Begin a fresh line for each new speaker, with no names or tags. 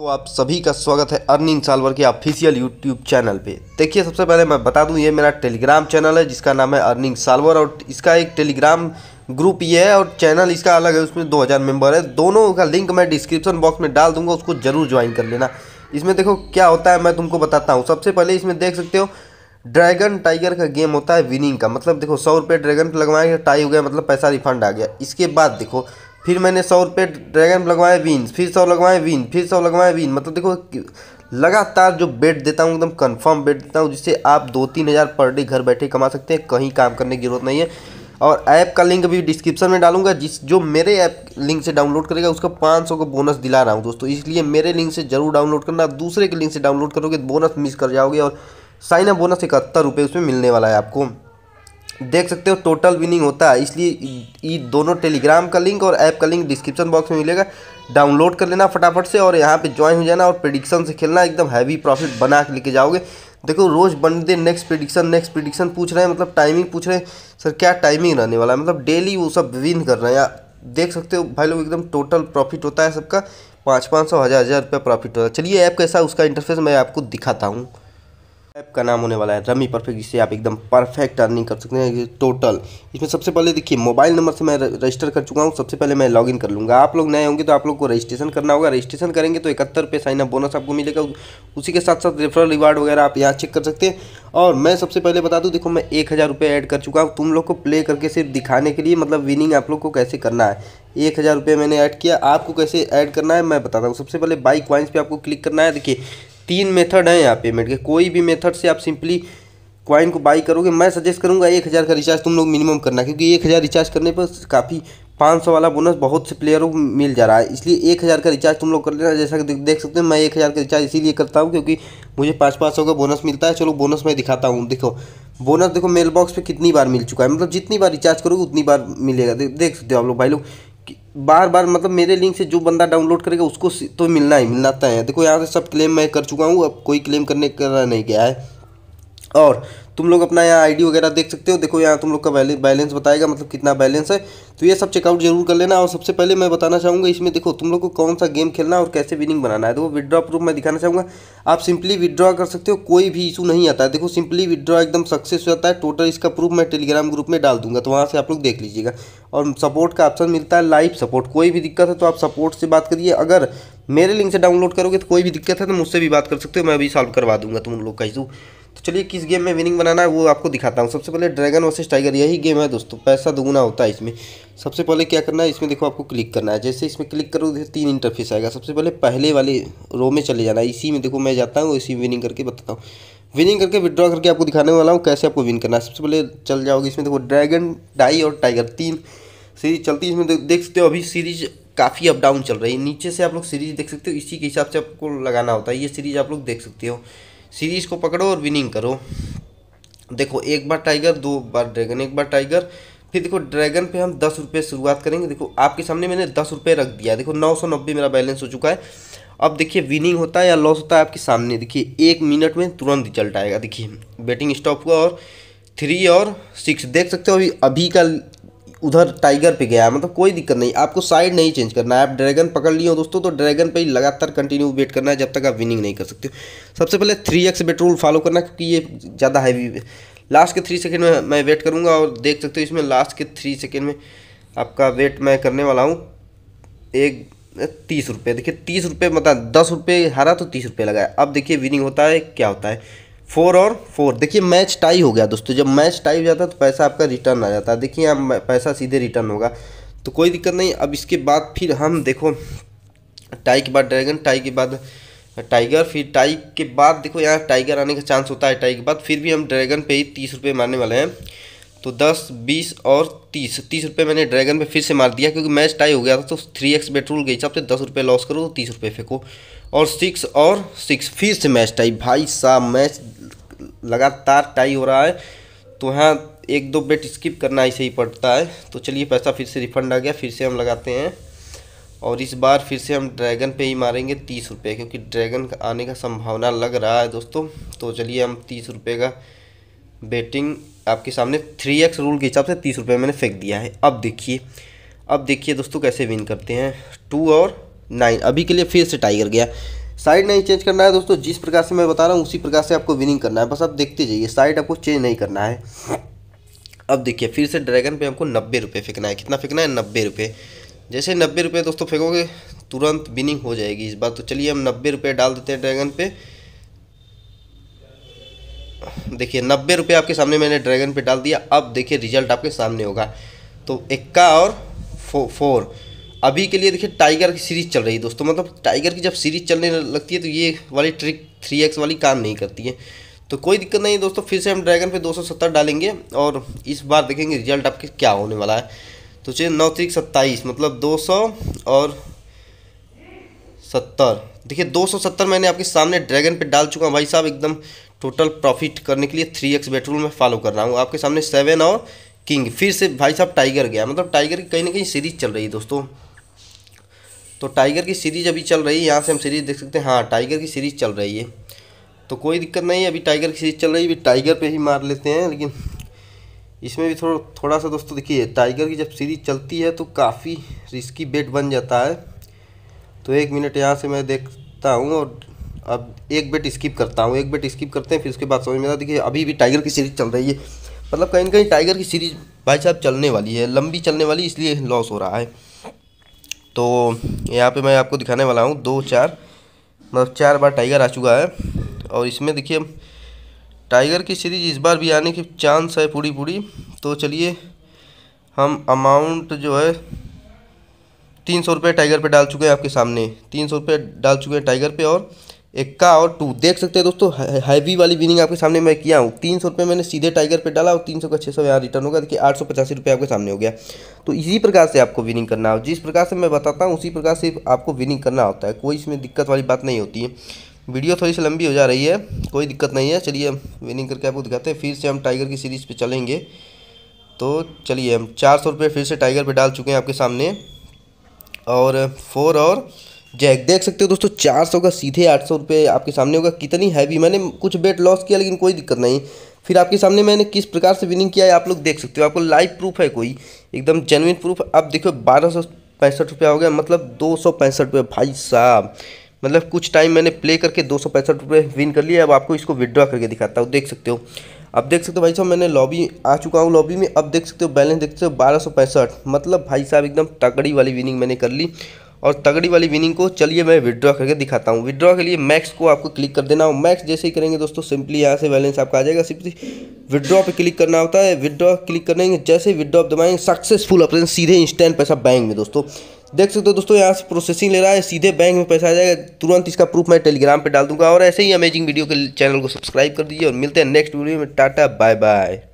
तो आप सभी का स्वागत है अर्निंग सालवर के ऑफिशियल यूट्यूब चैनल पे देखिए सबसे पहले मैं बता दूं ये मेरा टेलीग्राम चैनल है जिसका नाम है अर्निंग सालवर और इसका एक टेलीग्राम ग्रुप ये है और चैनल इसका अलग है उसमें 2000 मेंबर है दोनों का लिंक मैं डिस्क्रिप्शन बॉक्स में डाल दूंगा उसको ज़रूर ज्वाइन कर लेना इसमें देखो क्या होता है मैं तुमको बताता हूँ सबसे पहले इसमें देख सकते हो ड्रैगन टाइगर का गेम होता है विनिंग का मतलब देखो सौ रुपये ड्रैगन पे लगवाएंगे टाई हो गया मतलब पैसा रिफंड आ गया इसके बाद देखो फिर मैंने सौ रुपये ड्रैगन लगवाए विन फिर सौ लगवाए विन फिर सौ लगवाए विन मतलब देखो लगातार जो बेट देता हूँ एकदम कंफर्म बेट देता हूँ जिससे आप दो तीन हज़ार पर डे घर बैठे कमा सकते हैं कहीं काम करने की ज़रूरत नहीं है और ऐप का लिंक भी डिस्क्रिप्शन में डालूंगा जिस जो मेरे ऐप लिंक से डाउनलोड करेगा उसका सौ का बोनस दिला रहा हूँ दोस्तों इसलिए मेरे लिंक से जरूर डाउनलोड करना दूसरे के लिंक से डाउनलोड करोगे बोनस तो मिस कर जाओगे और साइन अप बोनस इकहत्तर रुपये उसमें मिलने वाला है आपको देख सकते हो टोटल विनिंग होता है इसलिए ये दोनों टेलीग्राम का लिंक और ऐप का लिंक डिस्क्रिप्शन बॉक्स में मिलेगा डाउनलोड कर लेना फटाफट से और यहाँ पे ज्वाइन हो जाना और प्रिडिक्शन से खेलना एकदम हैवी प्रॉफिट बना के लेके जाओगे देखो रोज़ दे नेक्स्ट प्रिडिक्शन नेक्स्ट प्रिडिक्शन पूछ रहे हैं मतलब टाइमिंग पूछ रहे हैं सर क्या टाइमिंग रहने वाला है मतलब डेली वो सब विन कर रहे हैं देख सकते हो भाई लोग एकदम टोटल प्रॉफिट होता है सबका पाँच पाँच सौ हज़ार हज़ार रुपया प्रॉफिट होता है चलिए ऐप कैसा उसका इंटरफेस मैं आपको दिखाता हूँ ऐप का नाम होने वाला है रमी परफेक्ट जिससे आप एकदम परफेक्ट अर्निंग कर सकते हैं टोटल इसमें सबसे पहले देखिए मोबाइल नंबर से मैं रजिस्टर कर चुका हूँ सबसे पहले मैं लॉगिन कर लूँगा आप लोग नए होंगे तो आप लोग को रजिस्ट्रेशन करना होगा रजिस्ट्रेशन करेंगे तो इकहत्तर रुपये साइन अप बोनस आपको मिलेगा उसी के साथ साथ रेफरल रिवार्ड वगैरह आप यहाँ चेक कर सकते हैं और मैं सबसे पहले बता दूँ देखो मैं एक हज़ार रुपये ऐड कर चुका हूँ तुम लोग को प्ले करके सिर्फ दिखाने के लिए मतलब विनिंग आप लोग को कैसे करना है एक हज़ार रुपये मैंने ऐड किया आपको कैसे ऐड करना है मैं बताता हूँ सबसे पहले बाइक क्वाइंस पे आपको क्लिक करना है देखिए तीन मेथड हैं यहाँ पेमेंट के कोई भी मेथड से आप सिंपली क्वाइन को बाई करोगे मैं सजेस्ट करूँगा एक हज़ार का रिचार्ज तुम लोग मिनिमम करना क्योंकि एक हज़ार रिचार्ज करने पर काफ़ी पाँच सौ वाला बोनस बहुत से प्लेयरों को मिल जा रहा है इसलिए एक हज़ार का रिचार्ज तुम लोग कर लेना जैसा कि देख सकते हैं मैं एक हज़ार का रिचार्ज इसीलिए करता हूँ क्योंकि मुझे पाँच पाँच सौ का बोनस मिलता है चलो बोनस मैं दिखाता हूँ देखो बोनस देखो मेल बॉक्स पर कितनी बार मिल चुका है मतलब जितनी बार रिचार्ज करोगे उतनी बार मिलेगा देख सकते हो आप लोग भाई लोग बार बार मतलब मेरे लिंक से जो बंदा डाउनलोड करेगा उसको तो मिलना ही मिलना तय है देखो यहाँ से सब क्लेम मैं कर चुका हूँ अब कोई क्लेम करने का नहीं गया है और तुम लोग अपना यहाँ आईडी वगैरह देख सकते हो देखो यहाँ तुम लोग का बैलेंस बताएगा मतलब कितना बैलेंस है तो ये सब चेकआउट जरूर कर लेना और सबसे पहले मैं बताना चाहूँगा इसमें देखो तुम लोग को कौन सा गेम खेलना है और कैसे विनिंग बनाना है देखो विदड्रॉ प्रूफ मैं दिखाना चाहूँगा आप सिंपली विद्रॉ कर सकते हो कोई भी इशू नहीं आता है देखो सिंपली विद्रॉ एकदम सक्सेस हो जाता है टोटल इसका प्रूफ मैं टेलीग्राम ग्रुप में डाल दूंगा तो वहाँ से आप लोग देख लीजिएगा और सपोर्ट का ऑप्शन मिलता है लाइव सपोर्ट कोई भी दिक्कत है तो आप सपोर्ट से बात करिए अगर मेरे लिंक से डाउनलोड करोगे तो कोई भी दिक्कत है तो मुझसे भी बात कर सकते हो मैं अभी सॉल्व करवा दूंगा तुम लोग का इशू तो चलिए किस गेम में विनिंग बनाना है वो आपको दिखाता हूँ सबसे पहले ड्रैगन वर्सेस टाइगर यही गेम है दोस्तों पैसा दुगुना होता है इसमें सबसे पहले क्या करना है इसमें देखो आपको क्लिक करना है जैसे इसमें क्लिक करो तो तीन इंटरफेस आएगा सबसे पहले पहले वाले रो में चले जाना है इसी में देखो मैं जाता हूँ इसी विनिंग करके बताता हूँ विनिंग करके विड्रॉ करके आपको दिखाने वाला हूँ कैसे आपको विन करना है सबसे पहले चल जाओगे इसमें देखो ड्रैगन डाई और टाइगर तीन सीरीज चलती है इसमें देख सकते हो अभी सीरीज काफ़ी अप डाउन चल रही है नीचे से आप लोग सीरीज देख सकते हो इसी के हिसाब से आपको लगाना होता है ये सीरीज आप लोग देख सकते हो सीरीज को पकड़ो और विनिंग करो देखो एक बार टाइगर दो बार ड्रैगन एक बार टाइगर फिर देखो ड्रैगन पे हम दस रुपये शुरुआत करेंगे देखो आपके सामने मैंने दस रुपये रख दिया देखो नौ सौ नब्बे मेरा बैलेंस हो चुका है अब देखिए विनिंग होता है या लॉस होता है आपके सामने देखिए एक मिनट में तुरंत रिजल्ट आएगा देखिए बैटिंग स्टॉप हुआ और थ्री और सिक्स देख सकते हो अभी अभी का उधर टाइगर पे गया है मतलब कोई दिक्कत नहीं आपको साइड नहीं चेंज करना है आप ड्रैगन पकड़ लिए हो दोस्तों तो ड्रैगन पे ही लगातार कंटिन्यू वेट करना है जब तक आप विनिंग नहीं कर सकते हो सबसे पहले three X bet rule follow करना क्योंकि ये ज़्यादा हैवी है लास्ट के थ्री सेकेंड में मैं वेट करूँगा और देख सकते हो इसमें लास्ट के थ्री सेकेंड में आपका वेट मैं करने वाला हूँ एक तीस रुपये देखिए तीस रुपये मतलब दस रुपये हारा तो तीस रुपये लगाया अब देखिए विनिंग होता है क्या होता है फोर और फोर देखिए मैच टाई हो गया दोस्तों जब मैच टाई हो जाता है तो पैसा आपका रिटर्न आ जाता है देखिए अब पैसा सीधे रिटर्न होगा तो कोई दिक्कत नहीं अब इसके बाद फिर हम देखो टाई के बाद ड्रैगन टाई के बाद टाइगर फिर टाई के बाद देखो यहाँ टाइगर आने का चांस होता है टाई के बाद फिर भी हम ड्रैगन पे ही तीस रुपये मारने वाले हैं तो दस बीस और तीस तीस रुपये मैंने ड्रैगन पे फिर से मार दिया क्योंकि मैच टाई हो गया था तो थ्री एक्स बेट रूल के हिसाब से दस रुपये लॉस करो तो तीस रुपये फेंको और सिक्स और सिक्स फिर से मैच टाई भाई साहब मैच लगातार टाई हो रहा है तो यहाँ एक दो बेट स्किप करना ऐसे ही पड़ता है तो चलिए पैसा फिर से रिफंड आ गया फिर से हम लगाते हैं और इस बार फिर से हम ड्रैगन पे ही मारेंगे तीस रुपये क्योंकि ड्रैगन का आने का संभावना लग रहा है दोस्तों तो चलिए हम तीस रुपये का बेटिंग आपके सामने थ्री एक्स रूल के हिसाब से तीस रुपये मैंने फेंक दिया है अब देखिए अब देखिए दोस्तों कैसे विन करते हैं टू और नाइन अभी के लिए फिर से टाइगर गया साइड नहीं चेंज करना है दोस्तों जिस प्रकार से मैं बता रहा हूँ उसी प्रकार से आपको विनिंग करना है बस आप देखते जाइए साइड आपको चेंज नहीं करना है अब देखिए फिर से ड्रैगन पे हमको नब्बे रुपये फेंकना है कितना फेंकना है नब्बे रुपये जैसे नब्बे रुपये दोस्तों फेंकोगे तुरंत विनिंग हो जाएगी इस बार तो चलिए हम नब्बे रुपये डाल देते हैं ड्रैगन पे देखिए नब्बे रुपये आपके सामने मैंने ड्रैगन पे डाल दिया अब देखिए रिजल्ट आपके सामने होगा तो इक्का और फो, फोर अभी के लिए देखिए टाइगर की सीरीज़ चल रही है दोस्तों मतलब टाइगर की जब सीरीज़ चलने लगती है तो ये वाली ट्रिक थ्री एक्स वाली काम नहीं करती है तो कोई दिक्कत नहीं दोस्तों फिर से हम ड्रैगन पे 270 डालेंगे और इस बार देखेंगे रिजल्ट आपके क्या होने वाला है तो चलिए नौ तरीक सत्ताईस मतलब 200 और 70 देखिए 270 मैंने आपके सामने ड्रैगन पे डाल चुका हूँ भाई साहब एकदम टोटल प्रॉफिट करने के लिए थ्री एक्स बेटरूल में फॉलो कर रहा हूँ आपके सामने सेवन और किंग फिर से भाई साहब टाइगर गया मतलब टाइगर की कहीं ना कहीं सीरीज चल रही है दोस्तों तो टाइगर की सीरीज अभी चल रही है यहाँ से हम सीरीज देख सकते हैं हाँ टाइगर की सीरीज चल रही है तो कोई दिक्कत नहीं है अभी टाइगर की सीरीज चल रही है अभी टाइगर पे ही मार लेते हैं लेकिन इसमें भी थोड़ा थोड़ा सा दोस्तों देखिए टाइगर की जब सीरीज चलती है तो काफ़ी रिस्की बेट बन जाता है तो एक मिनट यहाँ से मैं देखता हूँ और अब एक बेट स्किप करता हूँ एक बेट स्किप करते हैं फिर उसके बाद समझ में आता देखिए अभी भी टाइगर की सीरीज चल रही है मतलब कहीं ना कहीं टाइगर की सीरीज भाई साहब चलने वाली है लंबी चलने वाली इसलिए लॉस हो रहा है तो यहाँ पे मैं आपको दिखाने वाला हूँ दो चार मतलब चार बार टाइगर आ चुका है और इसमें देखिए टाइगर की सीरीज इस बार भी आने की चांस है पूरी पूरी तो चलिए हम अमाउंट जो है तीन सौ रुपये टाइगर पे डाल चुके हैं आपके सामने तीन सौ रुपये डाल चुके हैं टाइगर पे और इक्का और टू देख सकते हैं दोस्तों हैवी वाली विनिंग आपके सामने मैं किया हूँ तीन सौ रुपये मैंने सीधे टाइगर पे डाला और तीन सौ का छः सौ यहाँ रिटर्न होगा देखिए आठ सौ पचासी रुपये आपके सामने हो गया तो इसी प्रकार से आपको विनिंग करना हो जिस प्रकार से मैं बताता हूँ उसी प्रकार से आपको विनिंग करना होता है कोई इसमें दिक्कत वाली बात नहीं होती है वीडियो थोड़ी सी लंबी हो जा रही है कोई दिक्कत नहीं है चलिए हम विनिंग करके आपको दिखाते हैं फिर से हम टाइगर की सीरीज़ पर चलेंगे तो चलिए हम चार सौ रुपये फिर से टाइगर पर डाल चुके हैं आपके सामने और फोर और जैक देख सकते हो दोस्तों चार सौ का सीधे आठ सौ रुपये आपके सामने होगा कितनी हैवी मैंने कुछ बेट लॉस किया लेकिन कोई दिक्कत नहीं फिर आपके सामने मैंने किस प्रकार से विनिंग किया है आप लोग देख सकते हो आपको लाइव प्रूफ है कोई एकदम जेनविन प्रूफ अब देखो बारह सौ पैंसठ रुपया हो गया मतलब दो सौ पैंसठ रुपये भाई साहब मतलब कुछ टाइम मैंने प्ले करके दो सौ पैंसठ रुपये विन कर लिया अब आपको इसको विदड्रॉ करके दिखाता हूँ देख सकते हो अब देख सकते हो भाई साहब मैंने लॉबी आ चुका हूँ लॉबी में अब देख सकते हो बैलेंस देख सकते हो बारह सौ पैंसठ मतलब भाई साहब एकदम तगड़ी वाली विनिंग मैंने कर ली और तगड़ी वाली विनिंग को चलिए मैं विड्रॉ करके दिखाता हूँ विड्रॉ के लिए मैक्स को आपको क्लिक कर देना हो मैक्स जैसे ही करेंगे दोस्तों सिंपली यहाँ से बैलेंस आपका आ जाएगा सिंपली विड्रॉ पे क्लिक करना होता है विड्रॉ क्लिक करेंगे जैसे विड्रॉ दबाएंगे सक्सेसफुल ऑपरेशन सीधे इंस्टेंट पैसा बैंक में दोस्तों देख सकते हो दोस्तों यहाँ से प्रोसेसिंग ले रहा है सीधे बैंक में पैसा आ जाएगा तुरंत इसका प्रूफ मैं टेलीग्राम पर डाल दूंगा और ऐसे ही अमेजिंग वीडियो के चैनल को सब्सक्राइब कर दीजिए और मिलते हैं नेक्स्ट वीडियो में टाटा बाय बाय